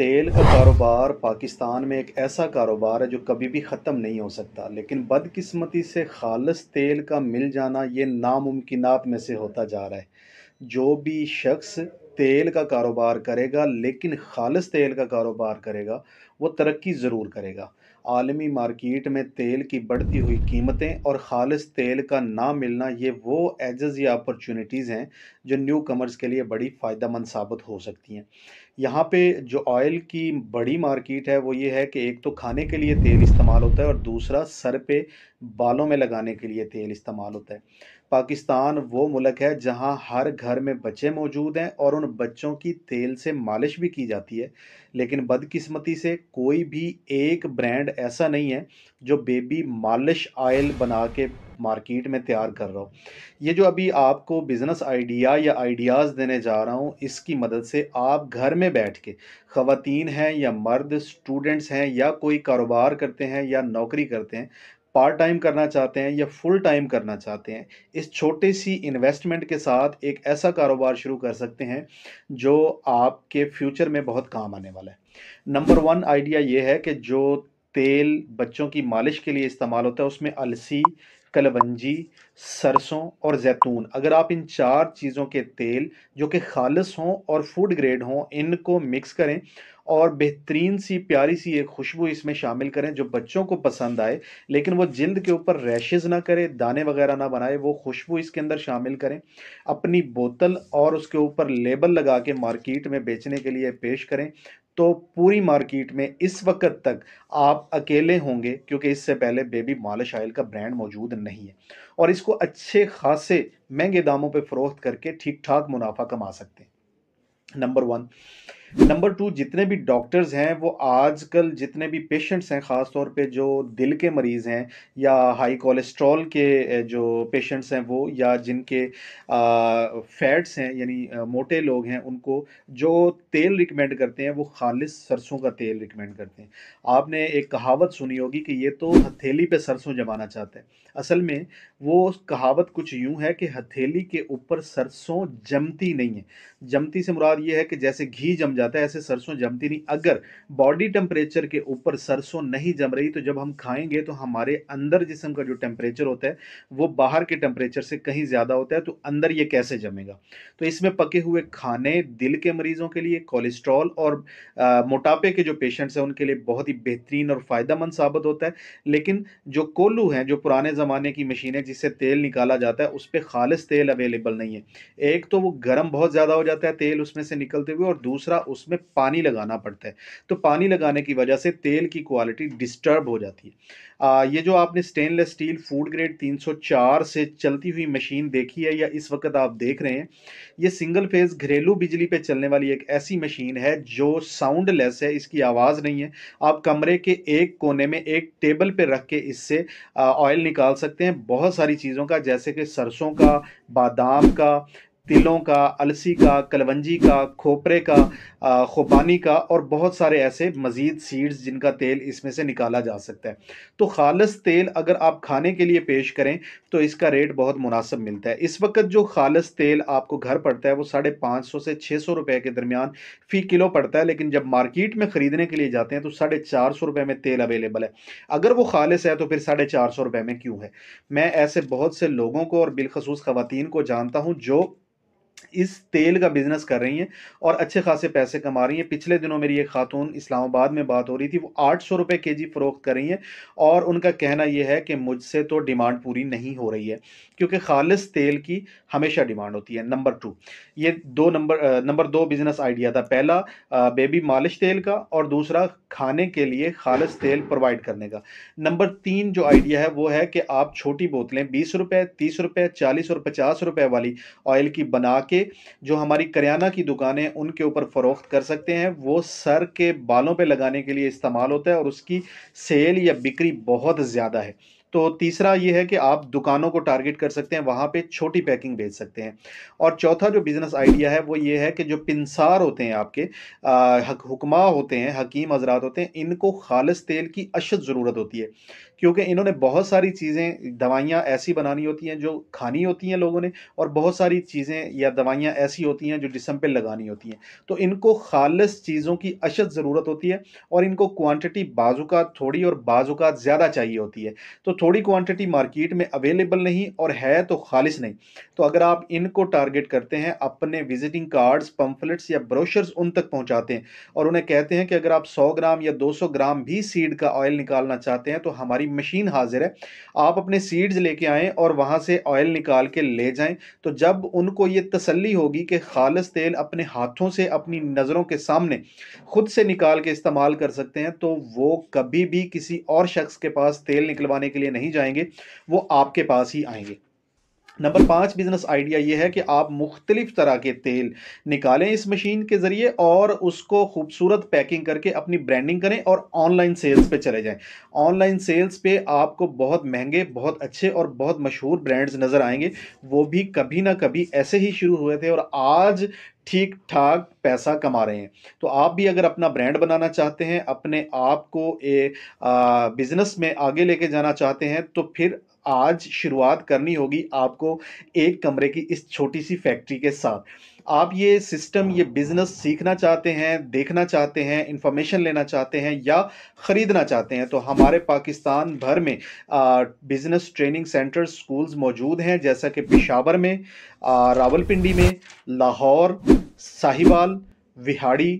तेल का कारोबार पाकिस्तान में एक ऐसा कारोबार है जो कभी भी ख़त्म नहीं हो सकता लेकिन बदकिस्मती से खालस तेल का मिल जाना ये नामुमकिन में से होता जा रहा है जो भी शख्स तेल का कारोबार करेगा लेकिन खालस तेल का कारोबार करेगा वो तरक्की ज़रूर करेगा आलमी मार्केट में तेल की बढ़ती हुई कीमतें और खालिस तेल का ना मिलना ये वो एजेस या अपॉर्चुनिटीज़ हैं जो न्यू कमर्स के लिए बड़ी फ़ायदा मंद साबित हो सकती हैं यहाँ पे जो ऑयल की बड़ी मार्केट है वो ये है कि एक तो खाने के लिए तेल इस्तेमाल होता है और दूसरा सर पे बालों में लगाने के लिए तेल इस्तेमाल होता है पाकिस्तान वो मुल्क है जहां हर घर में बच्चे मौजूद हैं और उन बच्चों की तेल से मालिश भी की जाती है लेकिन बदकिस्मती से कोई भी एक ब्रांड ऐसा नहीं है जो बेबी मालिश आयल बना के मार्केट में तैयार कर रहा हो ये जो अभी आपको बिज़नेस आइडिया या आइडियाज़ देने जा रहा हूँ इसकी मदद से आप घर में बैठ के ख़वान हैं या मर्द स्टूडेंट्स हैं या कोई कारोबार करते हैं या नौकरी करते हैं पार्ट टाइम करना चाहते हैं या फुल टाइम करना चाहते हैं इस छोटे सी इन्वेस्टमेंट के साथ एक ऐसा कारोबार शुरू कर सकते हैं जो आपके फ्यूचर में बहुत काम आने वाला है नंबर वन आइडिया ये है कि जो तेल बच्चों की मालिश के लिए इस्तेमाल होता है उसमें अलसी कलवंजी सरसों और जैतून अगर आप इन चार चीज़ों के तेल जो कि खालस हों और फूड ग्रेड हों इनको मिक्स करें और बेहतरीन सी प्यारी सी एक खुशबू इसमें शामिल करें जो बच्चों को पसंद आए लेकिन वो जिल्द के ऊपर रैशेज़ ना करें दाने वगैरह ना बनाए वो खुशबू इसके अंदर शामिल करें अपनी बोतल और उसके ऊपर लेबल लगा के मार्केट में बेचने के लिए पेश करें तो पूरी मार्केट में इस वक्त तक आप अकेले होंगे क्योंकि इससे पहले बेबी मालिश आयल का ब्रांड मौजूद नहीं है और इसको अच्छे खासे महंगे दामों पर फ़रोख्त करके ठीक ठाक मुनाफा कमा सकते हैं नंबर वन नंबर टू जितने भी डॉक्टर्स हैं वो आजकल जितने भी पेशेंट्स हैं ख़ास तौर पे जो दिल के मरीज़ हैं या हाई कोलेस्ट्रॉल के जो पेशेंट्स हैं वो या जिनके फैट्स हैं यानी मोटे लोग हैं उनको जो तेल रिकमेंड करते हैं वो खालिश सरसों का तेल रिकमेंड करते हैं आपने एक कहावत सुनी होगी कि ये तो हथेली पे सरसों जमाना चाहते हैं असल में वो कहावत कुछ यूं है कि हथेली के ऊपर सरसों जमती नहीं है जमती से मुराद ये है कि जैसे घी जम जाता है ऐसे सरसों जमती नहीं अगर बॉडी टेम्परेचर के ऊपर सरसों नहीं जम रही तो जब हम खाएंगे तो हमारे अंदर जिसम का जो टेम्परेचर होता है वो बाहर के टेम्परेचर से कहीं ज़्यादा होता है तो अंदर ये कैसे जमेगा तो इसमें पके हुए खाने दिल के मरीज़ों के लिए कोलेस्ट्रॉल और आ, मोटापे के जो पेशेंट्स हैं उनके लिए बहुत ही बेहतरीन और फ़ायदेमंद साबित होता है लेकिन जो कोल्लू हैं जो पुराने ज़माने की मशीनें जिससे तेल निकाला जाता है उस पर खालिश तेल अवेलेबल नहीं है एक तो वो गर्म बहुत ज़्यादा हो जाता है तेल उसमें से निकलते हुए और दूसरा उसमें पानी लगाना पड़ता है तो पानी लगाने की वजह से तेल की क्वालिटी डिस्टर्ब हो जाती है आ, ये जो आपने स्टेनलेस स्टील फूड ग्रेड 304 से चलती हुई मशीन देखी है या इस वक्त आप देख रहे हैं ये सिंगल फेज़ घरेलू बिजली पे चलने वाली एक ऐसी मशीन है जो लेस है इसकी आवाज़ नहीं है आप कमरे के एक कोने में एक टेबल पे रख के इससे ऑयल निकाल सकते हैं बहुत सारी चीज़ों का जैसे कि सरसों का बादाम का तिलों का अलसी का कलवंजी का खोपरे का खुबानी का और बहुत सारे ऐसे मज़ीद सीड्स जिनका तेल इसमें से निकाला जा सकता है तो खालस तेल अगर आप खाने के लिए पेश करें तो इसका रेट बहुत मुनासब मिलता है इस वक्त जो खालस तेल आपको घर पड़ता है वो साढ़े पाँच सौ से छः सौ रुपये के दरमियान फ़ी किलो पड़ता है लेकिन जब मार्केट में ख़रीदने के लिए जाते हैं तो साढ़े चार सौ रुपये में तेल अवेलेबल है अगर वो खालस है तो फिर साढ़े चार सौ रुपये में क्यों है मैं ऐसे बहुत से लोगों को और बिलखसूस ख़वान को जानता हूँ जो इस तेल का बिज़नेस कर रही हैं और अच्छे खासे पैसे कमा रही हैं पिछले दिनों मेरी एक खातून इस्लामाबाद में बात हो रही थी वो आठ सौ रुपये के जी फ़रोख्त कर रही हैं और उनका कहना यह है कि मुझसे तो डिमांड पूरी नहीं हो रही है क्योंकि खालिस तेल की हमेशा डिमांड होती है नंबर टू ये दो नंबर नंबर दो बिज़नेस आइडिया था पहला बेबी मालिश तेल का और दूसरा खाने के लिए खालिश तेल प्रोवाइड करने का नंबर तीन जो आइडिया है वो है कि आप छोटी बोतलें बीस रुपये तीस रुपये चालीस और पचास रुपये वाली ऑयल की बना के जो हमारी करियाना की है उनके ऊपर फ़रोख्त कर सकते हैं वो सर के बालों पे लगाने के लिए इस्तेमाल होता है और उसकी सेल या बिक्री बहुत ज़्यादा है तो तीसरा ये है कि आप दुकानों को टारगेट कर सकते हैं वहाँ पे छोटी पैकिंग भेज सकते हैं और चौथा जो बिज़नेस आइडिया है वो ये है कि जो पिनसार होते हैं आपके आ, हुक्मा होते हैं हकीम हजरात होते हैं इनको खालस तेल की अशद ज़रूरत होती है क्योंकि इन्होंने बहुत सारी चीज़ें दवाइयाँ ऐसी बनानी होती हैं जो खानी होती हैं लोगों ने और बहुत सारी चीज़ें या दवाइयाँ ऐसी होती हैं जो जिसम पर लगानी होती हैं तो इनको खालस चीज़ों की अशद ज़रूरत होती है और इनको क्वान्टिटी बाजूक़ात थोड़ी और बाजूक़ात ज़्यादा चाहिए होती है तो थोड़ी क्वान्टिटी मार्केट में अवेलेबल नहीं और है तो खालिश नहीं तो अगर आप इनको टारगेट करते हैं अपने विजिटिंग कार्ड्स पम्फलेट्स या ब्रोशर्स उन तक पहुँचाते हैं और उन्हें कहते हैं कि अगर आप सौ ग्राम या दो सौ ग्राम भी सीड का ऑयल निकालना चाहते हैं तो हमारी एक मशीन हाजिर है आप अपने सीड्स लेके आएँ और वहाँ से ऑयल निकाल के ले जाएँ तो जब उनको ये तसली होगी कि खालस तेल अपने हाथों से अपनी नज़रों के सामने ख़ुद से निकाल के इस्तेमाल कर सकते हैं तो वो कभी भी किसी और शख्स के पास तेल निकलवाने के लिए नहीं जाएंगे वो आपके पास ही आएंगे नंबर पाँच बिज़नेस आइडिया ये है कि आप मुख्तलिफ़ तरह के तेल निकालें इस मशीन के ज़रिए और उसको खूबसूरत पैकिंग करके अपनी ब्रांडिंग करें और ऑनलाइन सेल्स पे चले जाएं ऑनलाइन सेल्स पे आपको बहुत महंगे बहुत अच्छे और बहुत मशहूर ब्रांड्स नज़र आएंगे वो भी कभी ना कभी ऐसे ही शुरू हुए थे और आज ठीक ठाक पैसा कमा रहे हैं तो आप भी अगर अपना ब्रांड बनाना चाहते हैं अपने आप को बिज़नेस में आगे लेके जाना चाहते हैं तो फिर आज शुरुआत करनी होगी आपको एक कमरे की इस छोटी सी फैक्ट्री के साथ आप ये सिस्टम ये बिज़नेस सीखना चाहते हैं देखना चाहते हैं इन्फॉर्मेशन लेना चाहते हैं या ख़रीदना चाहते हैं तो हमारे पाकिस्तान भर में बिज़नेस ट्रेनिंग सेंटर स्कूल्स मौजूद हैं जैसा कि पिशावर में रावलपिंडी में लाहौर साहिवाल विहाड़ी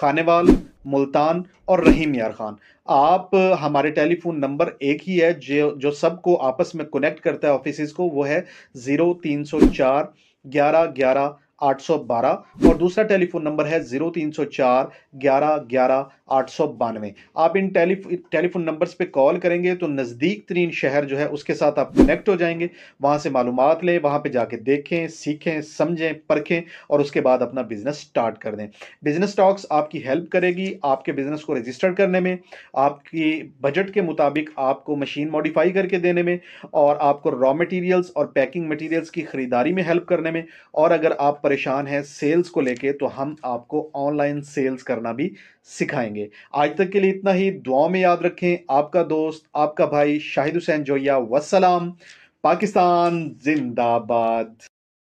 खानेवाल मुल्तान और रहीम यार खान आप हमारे टेलीफोन नंबर एक ही है जो जो सबको आपस में कनेक्ट करता है ऑफिस को वो है ज़ीरो तीन सौ चार ग्यारह ग्यारह 812 और दूसरा टेलीफोन नंबर है ज़ीरो तीन सौ चार ग्यारह ग्यारह आठ सौ बानवे आप इन टेलीफोन नंबर्स पे कॉल करेंगे तो नज़दीक तरीन शहर जो है उसके साथ आप कनेक्ट हो जाएंगे वहाँ से मालूम लें वहाँ पर जाके देखें सीखें समझें परखें और उसके बाद अपना बिज़नेस स्टार्ट कर दें बिज़नेस टॉक्स आपकी हेल्प करेगी आपके बिज़नेस को रजिस्टर करने में आपकी बजट के मुताबिक आपको मशीन मॉडिफाई करके देने में और आपको रॉ मटीरियल्स और पैकिंग मटीरियल्स की ख़रीदारी में हेल्प करने में और अगर आप परेशान हैं सेल्स को लेके तो हम आपको ऑनलाइन सेल्स करना भी सिखाएंगे आज तक के लिए इतना ही दुआ में याद रखें आपका दोस्त आपका भाई शाहिद हुसैन जोया वसलाम पाकिस्तान जिंदाबाद